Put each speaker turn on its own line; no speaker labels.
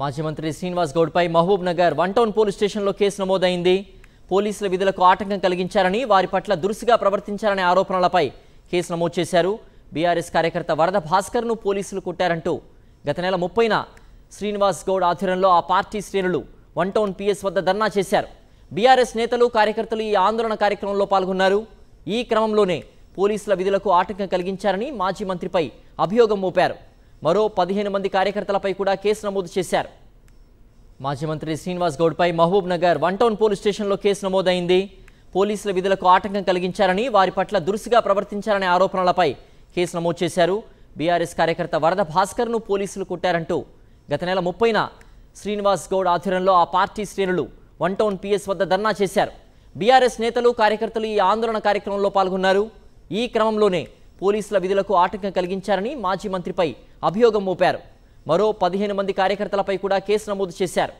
మాజీ మంత్రి శ్రీనివాస్ గౌడ్పై Mahbub Nagar one town police స్టేషన్లో కేసు నమోదైంది పోలీసుల విధులకు ఆటంకం కలిగించారని వారి పట్ల దురుసుగా ప్రవర్తించారనే ఆరోపణలపై కేసు నమోదు చేశారు బీఆర్ఎస్ కార్యకర్త వరద భాస్కర్ను పోలీసులు కొట్టారంటూ గత నెల ముప్పైన శ్రీనివాస్ గౌడ్ ఆధ్వర్యంలో ఆ పార్టీ శ్రేణులు వన్ టౌన్ పిఎస్ వద్ద ధర్నా చేశారు బీఆర్ఎస్ నేతలు కార్యకర్తలు ఈ ఆందోళన కార్యక్రమంలో పాల్గొన్నారు ఈ క్రమంలోనే పోలీసుల విధులకు ఆటంకం కలిగించారని మాజీ మంత్రిపై అభియోగం మోపారు మరో పదిహేను మంది కార్యకర్తలపై కూడా కేసు నమోదు చేశారు మాజీ మంత్రి శ్రీనివాస్ గౌడ్పై Mahbub Nagar one town police స్టేషన్లో కేసు నమోదైంది పోలీసుల విధులకు ఆటంకం కలిగించారని వారి పట్ల దురుసుగా ప్రవర్తించారనే ఆరోపణలపై కేసు నమోదు చేశారు బీఆర్ఎస్ కార్యకర్త వరద భాస్కర్ను పోలీసులు కొట్టారంటూ గత నెల ముప్పైన శ్రీనివాస్ గౌడ్ ఆధ్వర్యంలో ఆ పార్టీ శ్రేణులు వన్ టౌన్ పిఎస్ వద్ద ధర్నా చేశారు బీఆర్ఎస్ నేతలు కార్యకర్తలు ఈ ఆందోళన కార్యక్రమంలో పాల్గొన్నారు ఈ క్రమంలోనే పోలీసుల విధులకు ఆటంకం కలిగించారని మాజీ మంత్రిపై అభియోగం మోపారు మరో పదిహేను మంది కార్యకర్తలపై కూడా కేసు నమోదు చేశారు